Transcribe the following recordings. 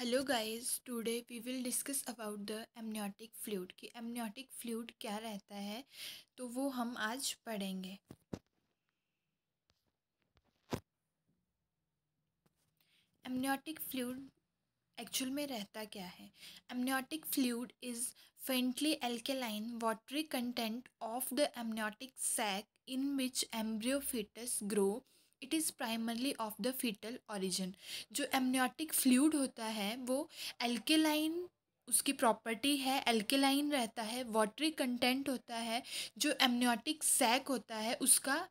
hello guys today we will discuss about the amniotic fluid कि amniotic fluid क्या रहता है तो वो हम आज पढ़ेंगे एमनियोटिक फ्लूड एक्चुअल में रहता क्या है amniotic fluid is faintly alkaline watery content of the amniotic sac in which embryo foetus grow it is primarily of the foetal origin जो एमनियोटिक फ्लूड होता है वो एल्केलाइन उसकी प्रॉपर्टी है एल्केलाइन रहता है वाटरी कंटेंट होता है जो एमनियोटिक सैक होता है उसका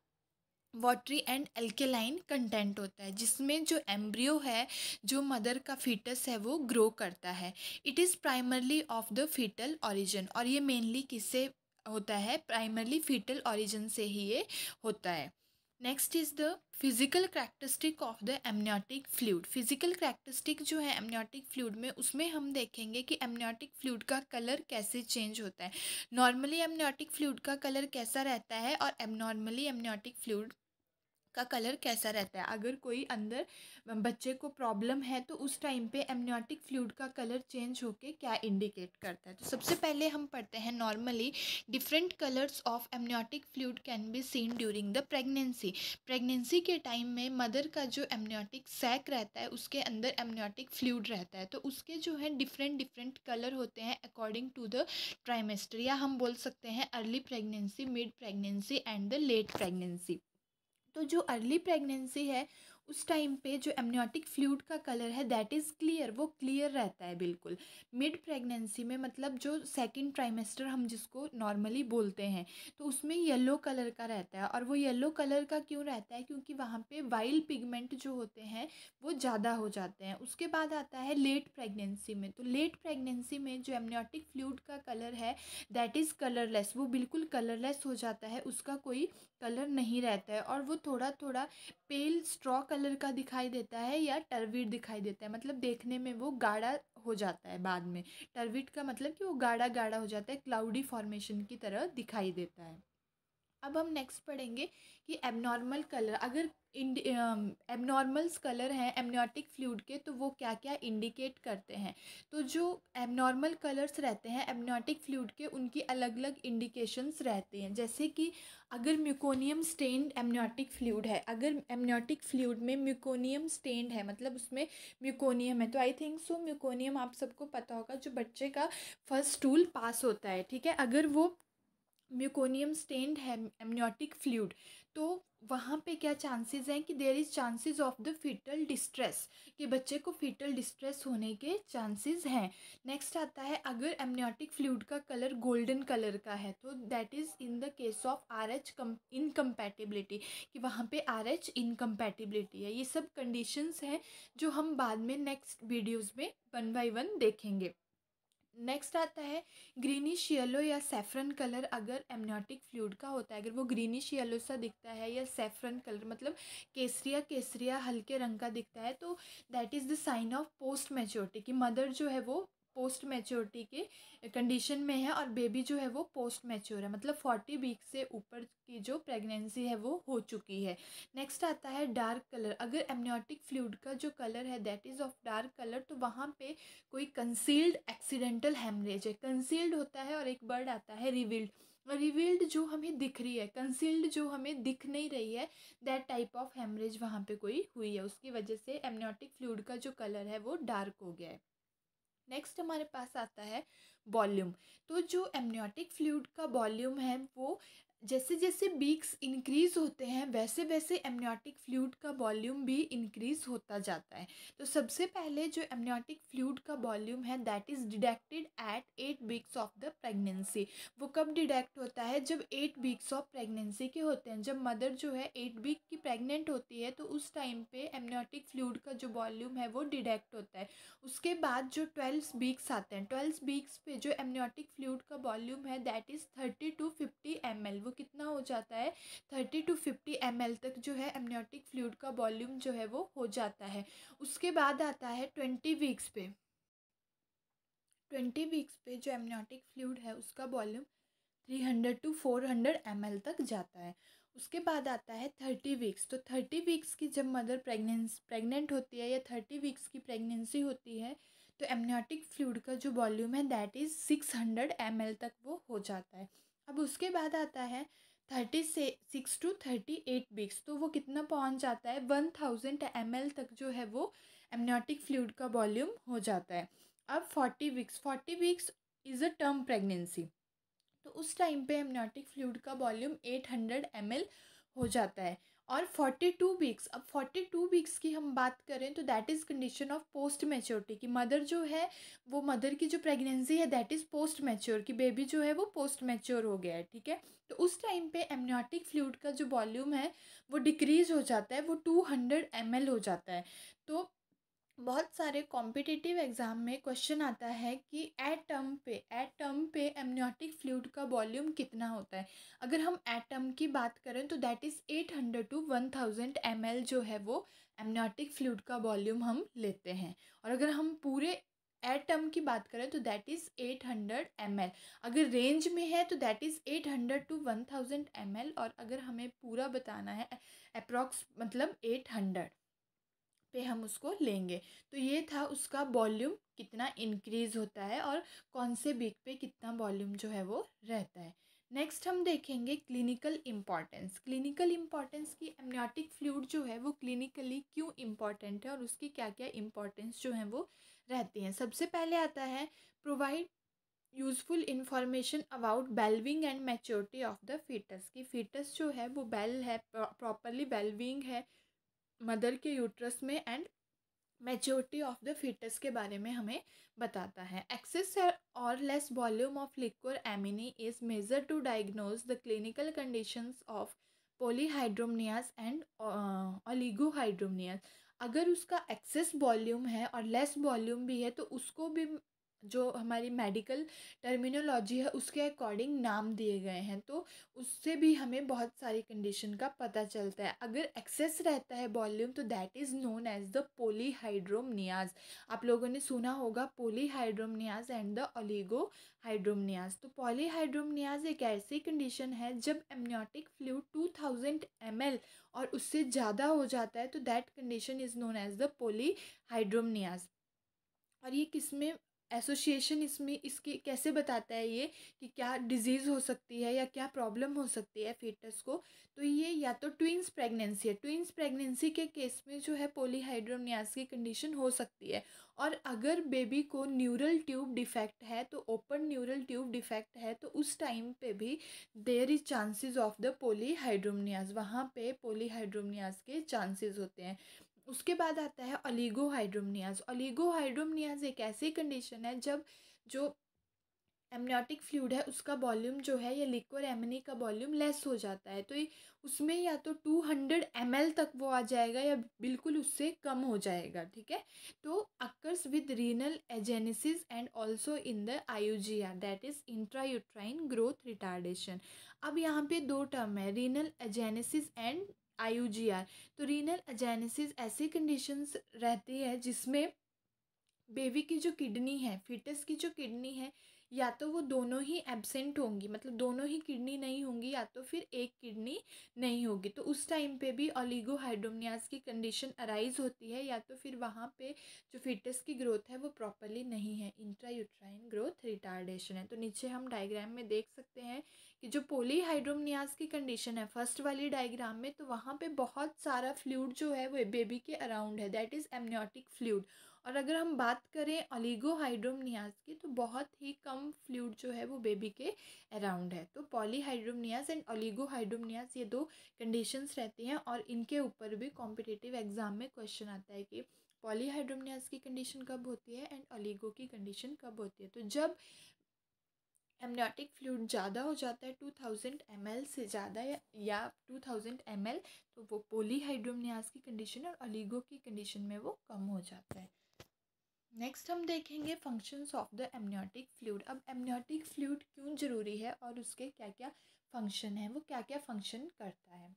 वाटरी एंड एल्केलाइन कंटेंट होता है जिसमें जो एम्ब्रियो है जो मदर का फीटस है वो ग्रो करता है it is primarily of the foetal origin और ये मेनली किससे होता है प्राइमरली फीटल ऑरिजन से ही ये होता है next is the physical characteristic of the amniotic fluid physical characteristic जो है एमनियोटिक फ्लूड में उसमें हम देखेंगे कि एमनियोटिक फ्लूड का कलर कैसे चेंज होता है नॉर्मली एमनियोटिक फ्लूड का कलर कैसा रहता है और एबनॉर्मली एमनियोटिक फ्लूड का कलर कैसा रहता है अगर कोई अंदर बच्चे को प्रॉब्लम है तो उस टाइम पे एमनियोटिक फ्लूड का कलर चेंज होके क्या इंडिकेट करता है तो सबसे पहले हम पढ़ते हैं normally different colours of amniotic fluid can be seen during the pregnancy pregnancy के टाइम में मदर का जो एमनियोटिक सैक रहता है उसके अंदर एमनियोटिक फ्लूड रहता है तो उसके जो है डिफरेंट डिफरेंट कलर होते हैं अकॉर्डिंग टू द ट्राइमेस्टर या हम बोल सकते हैं early pregnancy mid pregnancy and the late pregnancy तो जो अर्ली प्रेगनेंसी है उस टाइम पे जो एमनियोटिक फ्लूड का कलर है दैट इज़ क्लियर वो क्लियर रहता है बिल्कुल मिड प्रेगनेंसी में मतलब जो सेकंड ट्राइमेस्टर हम जिसको नॉर्मली बोलते हैं तो उसमें येलो कलर का रहता है और वो येलो कलर का क्यों रहता है क्योंकि वहाँ पे वाइल्ड पिगमेंट जो होते हैं वो ज़्यादा हो जाते हैं उसके बाद आता है लेट प्रेगनेंसी में तो लेट प्रेगनेंसी में जो एमनियोटिक फ्लूड का कलर है दैट इज़ कलरलेस वो बिल्कुल कलरलेस हो जाता है उसका कोई कलर नहीं रहता है और वो थोड़ा थोड़ा पेल स्ट्रॉ कलर का दिखाई देता है या टर्विट दिखाई देता है मतलब देखने में वो गाढ़ा हो जाता है बाद में टर्विट का मतलब कि वो गाढ़ा गाढ़ा हो जाता है क्लाउडी फॉर्मेशन की तरह दिखाई देता है अब हम नेक्स्ट पढ़ेंगे कि एबनॉर्मल कलर अगर एबनॉर्मल्स कलर हैं एमनियोटिक फ्लूड के तो वो क्या क्या इंडिकेट करते हैं तो जो एबनॉर्मल कलर्स रहते हैं एमनियोटिक फ्लूड के उनकी अलग अलग इंडिकेशंस रहते हैं जैसे कि अगर म्यूकोनियम स्टेन्ड एमनियोटिक फ्लूड है अगर एमनियोटिक फ्लूड में म्यूकोनियम स्टेन्ड है मतलब उसमें म्यूकोनियम है तो आई थिंक सो म्यूकोनियम आप सबको पता होगा जो बच्चे का फर्स्ट टूल पास होता है ठीक है अगर वो म्यूकोनियम स्टेन्ड है एमनियोटिक फ्लूड तो वहाँ पे क्या चांसेस हैं कि there is chances of the foetal distress कि बच्चे को फीटल डिस्ट्रेस होने के चांसेस हैं नेक्स्ट आता है अगर एमनियोटिक फ्लूड का कलर गोल्डन कलर का है तो that is in the case of R H come incompatibility कि वहाँ पे आर एच इनकम्पैटिबिलिटी है ये सब कंडीशंस हैं जो हम बाद में नेक्स्ट वीडियोज़ में वन बाई वन देखेंगे नेक्स्ट आता है ग्रीनिश येलो या सेफ्रन कलर अगर एमनियोटिक फ्लूड का होता है अगर वो ग्रीनिश येलो सा दिखता है या सेफ्रन कलर मतलब केसरिया केसरिया हल्के रंग का दिखता है तो that is the sign of post maturity कि मदर जो है वो पोस्ट मैच्योरिटी के कंडीशन में है और बेबी जो है वो पोस्ट मैच्योर है मतलब फोर्टी वीक से ऊपर की जो प्रेगनेंसी है वो हो चुकी है नेक्स्ट आता है डार्क कलर अगर एमनियोटिक फ्लूड का जो कलर है that is of dark colour तो वहाँ पे कोई कंसील्ड एक्सीडेंटल हेमरेज है कंसील्ड होता है और एक बर्ड आता है रिविल्ड रिवील्ड जो हमें दिख रही है कंसील्ड जो हमें दिख नहीं रही है दैट टाइप ऑफ हेमरेज वहाँ पे कोई हुई है उसकी वजह से एमनियोटिक फ्लूड का जो कलर है वो डार्क हो गया है नेक्स्ट हमारे पास आता है वॉल्यूम तो जो एमनियोटिक फ्लूड का वॉल्यूम है वो जैसे जैसे बीक्स इंक्रीज़ होते हैं वैसे वैसे एमनियोटिक फ्लूड का वॉल्यूम भी इंक्रीज़ होता जाता है तो सबसे पहले जो एमनियोटिक फ्लूड का वॉल्यूम है that is detected at eight weeks of the pregnancy वो कब डिडेक्ट होता है जब एट वीक्स ऑफ प्रेगनेंसी के होते हैं जब मदर जो है एट वीक की प्रेगनेंट होती है तो उस टाइम पे एमनियोटिक फ्लूड का जो वॉल्यूम है वो डिडेक्ट होता है उसके बाद जो ट्वेल्व वीक्स आते हैं ट्वेल्व वीक्स पे जो एमनियोटिक फ्लूड का वॉल्यूम है that is thirty to fifty M L वो कितना हो जाता है थर्टी टू फिफ्टी एम तक जो है एमनियोटिक फ्लूड का वॉल्यूम जो है वो हो जाता है उसके बाद आता है ट्वेंटी वीक्स पे ट्वेंटी वीक्स पे जो एमनियोटिक फ्लूड है उसका volume three hundred to four hundred M तक जाता है उसके बाद आता है थर्टी वीक्स तो थर्टी वीक्स की जब मदर प्रेगनेंस प्रेग्नेंट होती है या थर्टी वीक्स की प्रेगनेंसी होती है तो एमनियोटिक फ्लूड का जो वॉल्यूम है that is six hundred M तक वो हो जाता है अब उसके बाद आता है थर्टी से six to thirty eight weeks तो वो कितना पहुंच जाता है वन थाउजेंड एम तक जो है वो एमनियोटिक फ्लूड का वॉल्यूम हो जाता है अब forty weeks forty weeks is a term pregnancy तो उस टाइम पे एमनियोटिक फ्लूड का वॉल्यूम एट हंड्रेड एम हो जाता है और फोर्टी टू वीक्स अब फोर्टी टू वीक्स की हम बात करें तो that is condition of post maturity की मदर जो है वो मदर की जो प्रेगनेंसी है दैट इज़ पोस्ट मैच्योर कि बेबी जो है वो पोस्ट मैच्योर हो गया है ठीक है तो उस टाइम पे एमनियोटिक फ्लूड का जो वॉल्यूम है वो डिक्रीज़ हो जाता है वो टू हंड्रेड एम हो जाता है तो बहुत सारे कॉम्पिटिटिव एग्ज़ाम में क्वेश्चन आता है कि एटम पे एटम पे एमनियोटिक फ्लूड का वॉल्यूम कितना होता है अगर हम एटम की बात करें तो that is eight hundred to one thousand M जो है वो एमनियोटिक फ्लूड का वॉल्यूम हम लेते हैं और अगर हम पूरे एटम की बात करें तो that is eight hundred M अगर रेंज में है तो that is eight hundred to one thousand M और अगर हमें पूरा बताना है अप्रॉक्स मतलब एट हंड्रेड पे हम उसको लेंगे तो ये था उसका वॉल्यूम कितना इंक्रीज़ होता है और कौन से बीक पे कितना वॉल्यूम जो है वो रहता है नेक्स्ट हम देखेंगे क्लिनिकल इम्पॉर्टेंस क्लिनिकल इम्पॉर्टेंस की एमनियाटिक फ्लूड जो है वो क्लिनिकली क्यों इम्पॉर्टेंट है और उसकी क्या क्या इम्पॉर्टेंस जो है वो रहती हैं सबसे पहले आता है provide useful information about wellbeing and maturity of the foetus कि फीटस जो है वो बेल है प्रॉपरली बेलविंग है मदर के यूट्रस में and majority of the foetus के बारे में हमें बताता है एक्सेस और less volume of liquor amnii is measure to diagnose the clinical conditions of polyhydramnios and oligohydramnios अगर उसका एक्सेस वॉल्यूम है और लेस वॉल्यूम भी है तो उसको भी जो हमारी मेडिकल टर्मिनोलॉजी है उसके अकॉर्डिंग नाम दिए गए हैं तो उससे भी हमें बहुत सारी कंडीशन का पता चलता है अगर एक्सेस रहता है वॉल्यूम तो that is known as the polyhydramnios आप लोगों ने सुना होगा polyhydramnios and the oligohydramnios तो पोलीहाइड्रोमनियाज एक ऐसी कंडीशन है जब amniotic fluid two thousand M L और उससे ज़्यादा हो जाता है तो that condition is known as the polyhydramnios और ये किस में एसोसिएशन इसमें इसकी कैसे बताता है ये कि क्या डिजीज़ हो सकती है या क्या प्रॉब्लम हो सकती है फीटस को तो ये या तो ट्विंस प्रेगनेंसी है ट्विंस प्रेगनेंसी के केस में जो है पोलीहाइड्रोनियास की कंडीशन हो सकती है और अगर बेबी को न्यूरल ट्यूब डिफेक्ट है तो ओपन न्यूरल ट्यूब डिफेक्ट है तो उस टाइम पे भी there is chances of the polyhydramnios वहाँ पे पोलीहाइड्रोमनियाज के चांसेस होते हैं उसके बाद आता है ओलीगोहाइड्रोमनियाज ओलीगोहाइड्रोमनियाज एक ऐसी कंडीशन है जब जो एमनियोटिक फ्लूड है उसका वॉल्यूम जो है या लिक्वर एमनी का वॉल्यूम लेस हो जाता है तो ये उसमें या तो टू हंड्रेड एम एल तक वो आ जाएगा या बिल्कुल उससे कम हो जाएगा ठीक है तो occurs with renal agenesis and also in the IUGR that is intrauterine growth retardation अब यहाँ पे दो टर्म है रीनल एजेनेसिस एंड आई तो रीनल अजेनेसिस ऐसी कंडीशंस रहती है जिसमें बेबी की जो किडनी है फिटस की जो किडनी है या तो वो दोनों ही एबसेंट होंगी मतलब दोनों ही किडनी नहीं होंगी या तो फिर एक किडनी नहीं होगी तो उस टाइम पे भी ओलिगोहाइड्रोमनियाज की कंडीशन अराइज होती है या तो फिर वहाँ पे जो फिटस की ग्रोथ है वो प्रॉपरली नहीं है इंट्रा यूट्राइन ग्रोथ रिटार्डेशन है तो नीचे हम डायग्राम में देख सकते हैं कि जो पोलीहाइड्रोमनियाज की कंडीशन है फर्स्ट वाली डायग्राम में तो वहाँ पे बहुत सारा फ्लूड जो है वो बेबी के अराउंड है दैट इज़ एमनियोटिक फ्लूड और अगर हम बात करें ऑलिगोहाइड्रोमनियाज की तो बहुत ही कम फ्लूड जो है वो बेबी के अराउंड है तो पोलीहाइड्रोमनियाज एंड ऑलिगोहाइड्रोमनियाज ये दो कंडीशंस रहती हैं और इनके ऊपर भी कॉम्पिटेटिव एग्ज़ाम में क्वेश्चन आता है कि पॉलीहाइड्रोमनियाज की कंडीशन कब होती है एंड ऑलिगो की कंडीशन कब होती है तो जब एमनियोटिक फ्लूड ज़्यादा हो जाता है टू थाउजेंड एम एल से ज़्यादा या टू थाउजेंड एम एल तो वो पोलीहाइड्रोमनियाज की कंडीशन और अलीगो की कंडीशन में वो कम हो जाता है नेक्स्ट हम देखेंगे functions of the amniotic fluid अब एमनियोटिक फ्लूड क्यों ज़रूरी है और उसके क्या क्या फंक्शन है वो क्या क्या फंक्शन करता है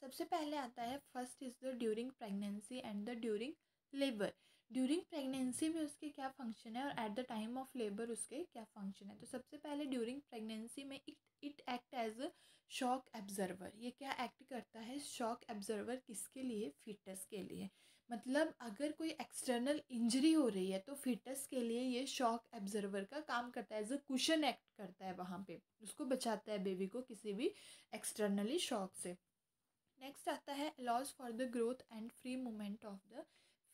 सबसे पहले आता है first is the during pregnancy and the during labour during pregnancy में उसके क्या फंक्शन है और at the time of labour उसके क्या फंक्शन है तो सबसे पहले ड्यूरिंग प्रेगनेंसी में it it act as a shock absorber ये क्या एक्ट करता है शॉक एब्जर्वर किसके लिए फिटस के लिए मतलब अगर कोई एक्सटर्नल इंजरी हो रही है तो फिटस के लिए ये शॉक एब्जर्वर का काम करता है एज अ कुशन एक्ट करता है वहाँ पे उसको बचाता है बेबी को किसी भी एक्सटर्नली शॉक से नेक्स्ट आता है allows for the growth and free movement of the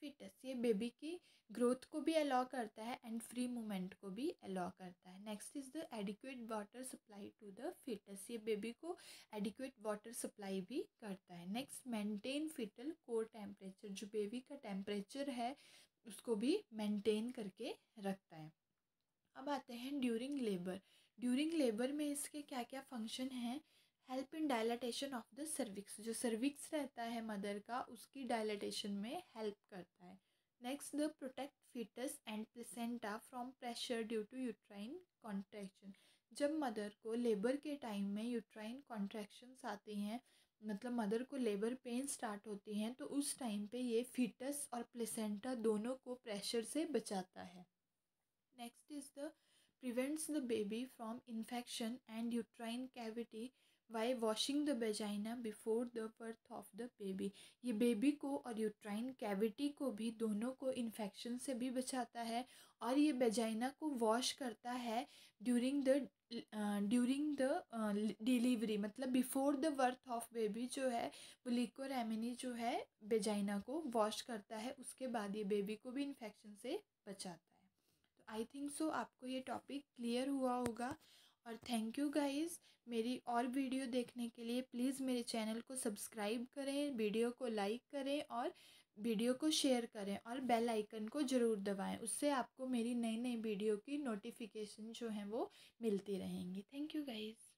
foetus ये बेबी की ग्रोथ को भी अलाउ करता है एंड फ्री मूवमेंट को भी अलाउ करता है next is the adequate water supply to the foetus ये बेबी को एडिक्वेट वाटर सप्लाई भी करता है next maintain foetal core temperature जो बेबी का टेम्परेचर है उसको भी मेंटेन करके रखता है अब आते हैं ड्यूरिंग लेबर ड्यूरिंग लेबर में इसके क्या क्या फंक्शन हैं help in dilatation of the cervix जो सर्विक्स रहता है मदर का उसकी डायलाटेशन में हेल्प करता है next the protect foetus and placenta from pressure due to uterine contraction जब मदर को लेबर के टाइम में यूट्राइन कॉन्ट्रैक्शंस आते हैं मतलब मदर को लेबर पेन स्टार्ट होती हैं तो उस टाइम पे ये फीटस और प्लेसेंटा दोनों को प्रेशर से बचाता है next is the prevents the baby from infection and uterine cavity by washing the vagina before the birth of the baby ये बेबी को और यूट्राइन कैविटी को भी दोनों को इन्फेक्शन से भी बचाता है और ये बेजाइना को वॉश करता है during the during the delivery मतलब before the birth of baby जो है वो लिको रेमिनी जो है बेजाइना को वॉश करता है उसके बाद ये बेबी को भी इन्फेक्शन से बचाता है तो आई थिंक सो आपको ये टॉपिक क्लियर हुआ होगा और थैंक यू गाइस मेरी और वीडियो देखने के लिए प्लीज़ मेरे चैनल को सब्सक्राइब करें वीडियो को लाइक करें और वीडियो को शेयर करें और बेल आइकन को ज़रूर दबाएं उससे आपको मेरी नई नई वीडियो की नोटिफिकेशन जो हैं वो मिलती रहेंगी थैंक यू गाइस